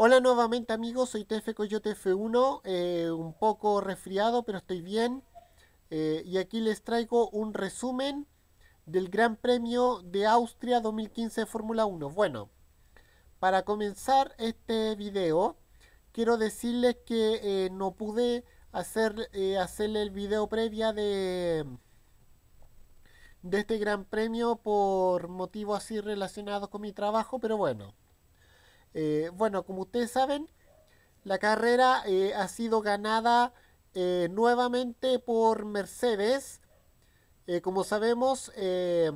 Hola nuevamente amigos, soy TF Coyote F1, eh, un poco resfriado pero estoy bien eh, y aquí les traigo un resumen del Gran Premio de Austria 2015 Fórmula 1. Bueno, para comenzar este video quiero decirles que eh, no pude hacer, hacerle el video previa de, de este Gran Premio por motivos así relacionados con mi trabajo, pero bueno. Eh, bueno, como ustedes saben, la carrera eh, ha sido ganada eh, nuevamente por Mercedes. como sabemos, el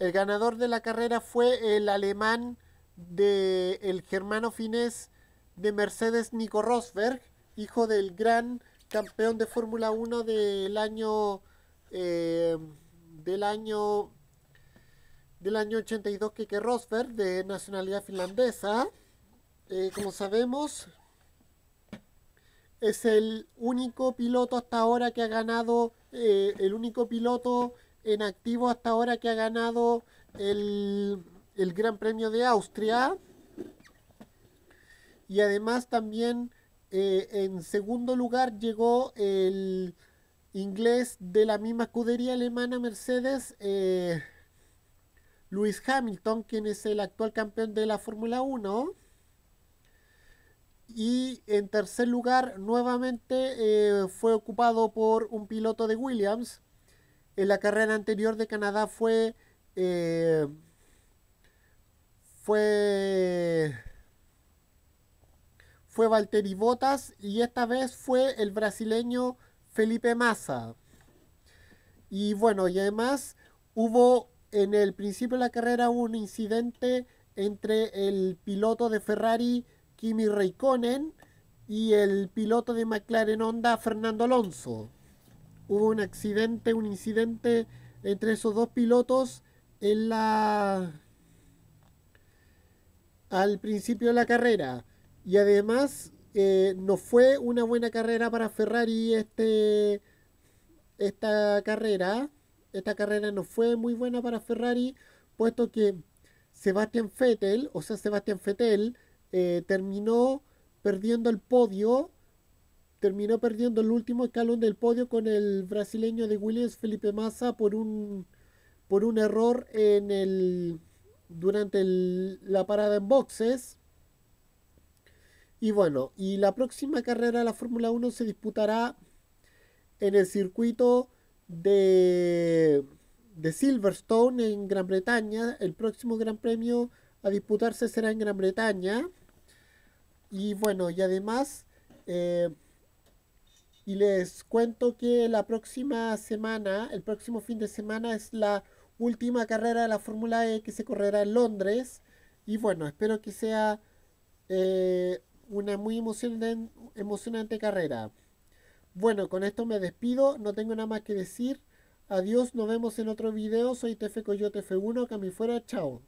ganador de la carrera fue el alemán del el germano finés de Mercedes, Nico Rosberg, hijo del gran campeón de Fórmula 1 del año... del año del año 82 Kike Rosberg, de nacionalidad finlandesa. Eh, como sabemos, es el único piloto hasta ahora que ha ganado, eh, el único piloto en activo hasta ahora que ha ganado el, Gran Premio de Austria. Y además también eh, en segundo lugar llegó el inglés de la misma escudería alemana Mercedes, Lewis Hamilton, quien es el actual campeón de la Fórmula 1. Y en tercer lugar, nuevamente eh, fue ocupado por un piloto de Williams. En la carrera anterior de Canadá fue. Eh, fue. Fue Valtteri Bottas y esta vez fue el brasileño Felipe Massa. Y bueno, y además hubo en el principio de la carrera hubo un incidente entre el piloto de Ferrari, Kimi Raikkonen, y el piloto de McLaren Honda, Fernando Alonso. Hubo un accidente, un incidente entre esos dos pilotos en la al principio de la carrera. Y además eh, no fue una buena carrera para Ferrari este, esta carrera esta carrera no fue muy buena para Ferrari, puesto que Sebastian Vettel, o sea, Sebastian Vettel, eh, terminó perdiendo el podio, terminó perdiendo el último escalón del podio con el brasileño de Williams, Felipe Massa, por un, por un error en el, durante la parada en boxes. Y bueno, y la próxima carrera de la Fórmula 1 se disputará en el circuito de, Silverstone en Gran Bretaña. El próximo Gran Premio a disputarse será en Gran Bretaña. Y bueno, y además, eh, y les cuento que la próxima semana, el próximo fin de semana es la última carrera de la Fórmula E que se correrá en Londres. Y bueno, espero que sea eh, una muy emocionante, emocionante carrera. Bueno, con esto me despido, no tengo nada más que decir. Adiós, nos vemos en otro video. Soy Tefe Coyote F1, mí fuera, chao.